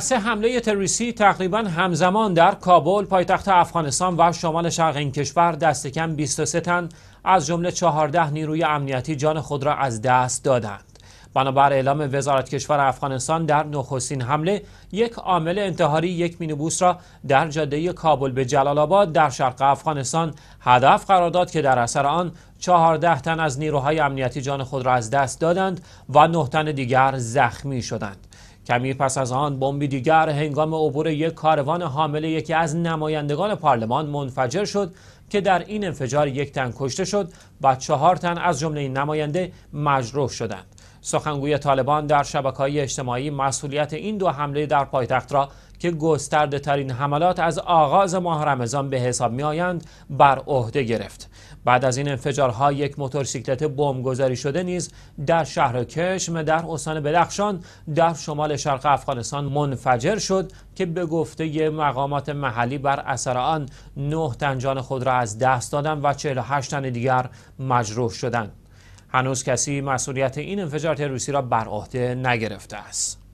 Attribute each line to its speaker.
Speaker 1: سه حمله تروریستی تقریبا همزمان در کابل پایتخت افغانستان و شمال شرق این کشور دست کم 23 تن از جمله 14 نیروی امنیتی جان خود را از دست دادند بنابر اعلام وزارت کشور افغانستان در نخستین حمله یک عامل انتحاری یک مینیبوس را در جاده کابل به جلال آباد در شرق افغانستان هدف قرار داد که در اثر آن 14 تن از نیروهای امنیتی جان خود را از دست دادند و 9 تن دیگر زخمی شدند کمی پس از آن بمبی دیگر هنگام عبور یک کاروان حامل یکی از نمایندگان پارلمان منفجر شد که در این انفجار یک تن کشته شد و چهار تن از جمله این نماینده مجروح شدند سخنگوی طالبان در شبکه‌های اجتماعی مسئولیت این دو حمله در پایتخت را که گسترده ترین حملات از آغاز ماه رمضان به حساب می آیند بر عهده گرفت بعد از این انفجارها یک موتورسیکلت گذاری شده نیز در شهر کشم در استان بدخشان در شمال شرق افغانستان منفجر شد که به گفته مقامات محلی بر اثر آن نه تن جان خود را از دست دادند و 48 تن دیگر مجروح شدند هنوز کسی مسئولیت این انفجار تروریستی را بر عهده نگرفته است